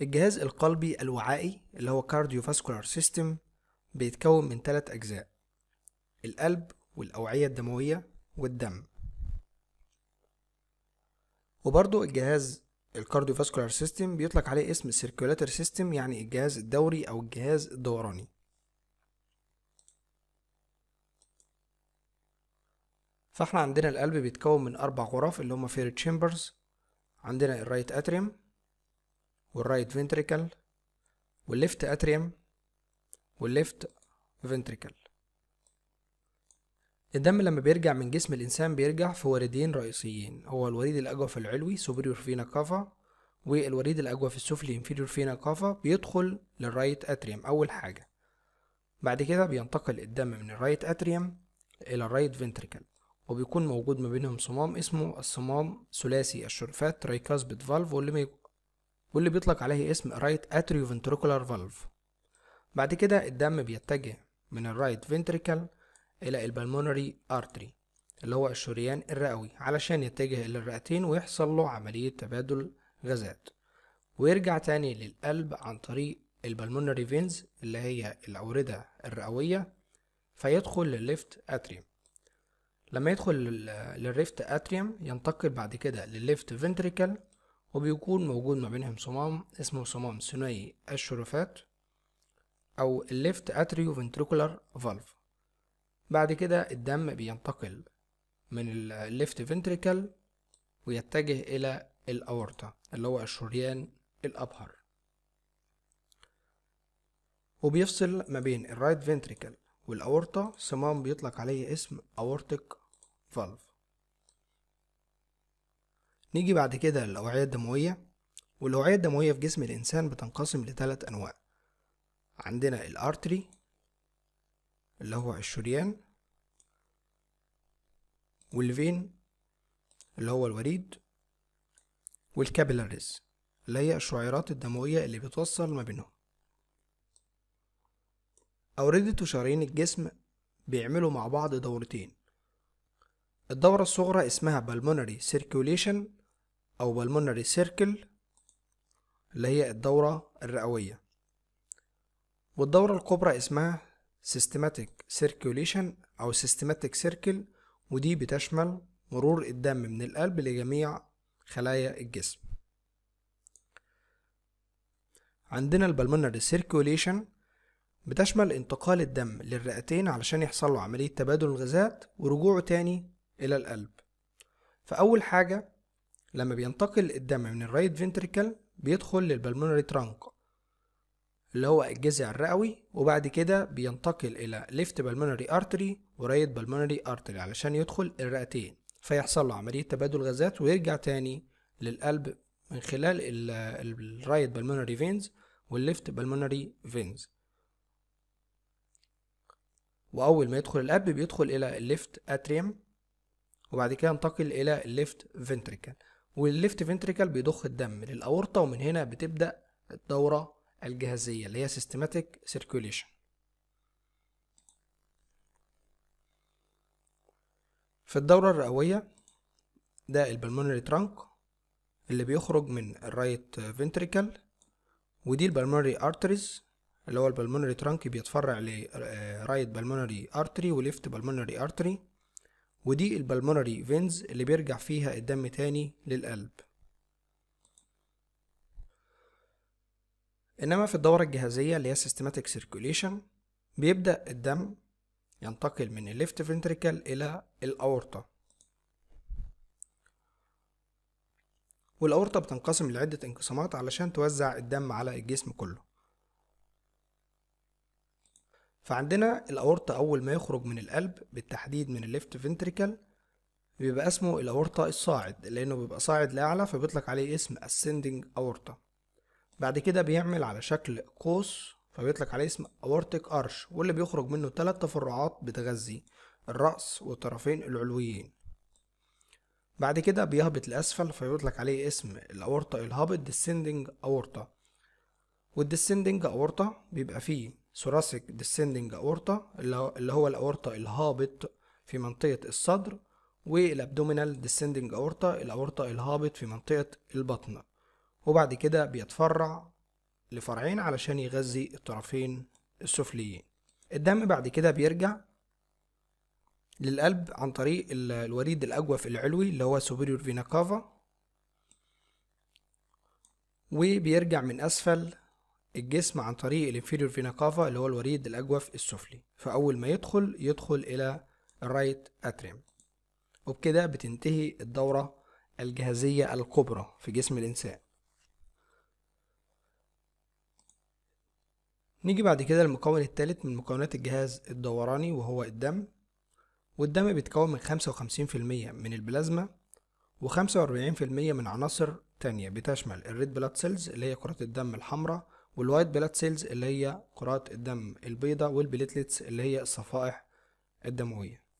الجهاز القلبي الوعائي اللي هو cardiovascular system بيتكون من ثلاث أجزاء القلب والأوعية الدموية والدم وبرضو الجهاز الكارديوفاسكولار سيستم بيطلق عليه اسم سيركولاتر سيستم يعني الجهاز الدوري أو الجهاز الدوراني فاحنا عندنا القلب بيتكون من أربع غرف اللي هما فير تشيمبرز عندنا الرايت أتريم والرايت فنتريكل والليفت اتريوم والليفت فنتريكل الدم لما بيرجع من جسم الإنسان بيرجع في وريدين رئيسيين هو الوريد الأجوف العلوي superior فينا كافا والوريد الأجوف السفلي inferior فينا كافا بيدخل للرايت أتريم أول حاجة بعد كده بينتقل الدم من الرايت أتريم إلى الرايت فنتريكل وبيكون موجود ما بينهم صمام اسمه الصمام ثلاثي الشرفات ترايكاسبيد فالف واللي واللي بيطلق عليه اسم right atrioventricular valve بعد كده الدم بيتجه من الرايت فنتريكل إلى البلمونري ارتري اللي هو الشريان الرئوي علشان يتجه إلى الرئتين ويحصل له عملية تبادل غازات ويرجع تاني للقلب عن طريق البلمونري فينز اللي هي الأوردة الرئوية فيدخل للليفت اتريوم لما يدخل للليفت اتريوم ينتقل بعد كده للليفت فنتريكل وبيكون موجود ما بينهم صمام اسمه صمام ثنائي الشرفات أو الليفت أتريو فنتريكولار فالف بعد كده الدم بينتقل من الليفت فنتريكل ويتجه إلى الأورطة اللي هو الشريان الأبهر وبيفصل ما بين الرايت فنتريكل والأورطة صمام بيطلق عليه اسم أورتيك فالف نيجي بعد كده للأوعية الدموية والأوعية الدموية في جسم الإنسان بتنقسم لثلاث أنواع عندنا الأرتري اللي هو الشريان والفين اللي هو الوريد والكابيلاريز اللي هي الشعيرات الدموية اللي بتوصل ما بينهم أوردة وشرايين الجسم بيعملوا مع بعض دورتين الدورة الصغرى اسمها بالمونري سيركوليشن أو بالمونري سيركل اللي هي الدورة الرئوية والدورة الكبرى اسمها سيستماتيك سيركوليشن أو سيستماتيك سيركل ودي بتشمل مرور الدم من القلب لجميع خلايا الجسم عندنا البلمونري سيركوليشن بتشمل انتقال الدم للرئتين علشان يحصل له عملية تبادل الغازات ورجوعه تاني إلى القلب فأول حاجة لما بينتقل الدم من الرايت فينتريكل بيدخل للبلمونري ترانك اللي هو الجذع الرئوي وبعد كده بينتقل الى ليفت بلمونري ارتري ورايت بلمونري ارتري علشان يدخل الرئتين فيحصل له عمليه تبادل غازات ويرجع تاني للقلب من خلال الرايت بلمونري فينز والليفت بلمونري فينز واول ما يدخل القلب بيدخل الى الليفت اتريم وبعد كده ينتقل الى الليفت فينتريكل والليفت فنتريكل بيضخ الدم للأورطة ومن هنا بتبدأ الدورة الجهازية اللي هي سيستماتيك سيركيوليشن في الدورة الرئوية ده البلمونري ترانك اللي بيخرج من الرايت فنتريكل ودي البلمونري ارتريز اللي هو البلمونري ترانك بيتفرع لرايت بلمونري ارتري وليفت بلمونري ارتري ودي البلمونري فينز اللي بيرجع فيها الدم تاني للقلب انما في الدورة الجهازية اللي هي systematic circulation بيبدأ الدم ينتقل من الليفت فنتريكل الى الاورطة والأورطة بتنقسم لعدة انقسامات علشان توزع الدم على الجسم كله فعندنا الأورطة أول ما يخرج من القلب بالتحديد من الليفت فنتريكل بيبقى اسمه الأورطة الصاعد لأنه بيبقى صاعد لأعلى فبيطلق عليه اسم ascending أورطة بعد كده بيعمل على شكل قوس فبيطلق عليه اسم أورتيك أرش واللي بيخرج منه تلات تفرعات بتغذي الرأس والطرفين العلويين بعد كده بيهبط لأسفل فيطلق عليه اسم الأورطة الهابط descending أورطة والديسندنج أورطة بيبقى فيه ثوراسيك ديسندنج اورتا اللي هو الاورتا الهابط في منطقه الصدر والابدومينال ديسندنج اورتا الاورتا الهابط في منطقه البطن وبعد كده بيتفرع لفرعين علشان يغذي الطرفين السفليين الدم بعد كده بيرجع للقلب عن طريق الوريد الاجوف العلوي اللي هو سوبيريور فينا كافا وبيرجع من اسفل الجسم عن طريق الانفيريور فينا كافا اللي هو الوريد الاجوف السفلي فاول ما يدخل يدخل الى الرايت اتريم وبكده بتنتهي الدورة الجهازية الكبرى في جسم الإنسان نيجي بعد كده للمكون الثالث من مكونات الجهاز الدوراني وهو الدم والدم بيتكون من خمسة وخمسين في المية من البلازما وخمسة وأربعين في المية من عناصر تانية بتشمل الريد بلاد سيلز اللي هي كرات الدم الحمراء والوايت بلاد سيلز اللي هي كرات الدم البيضاء والبليتلتس اللي هي الصفائح الدموية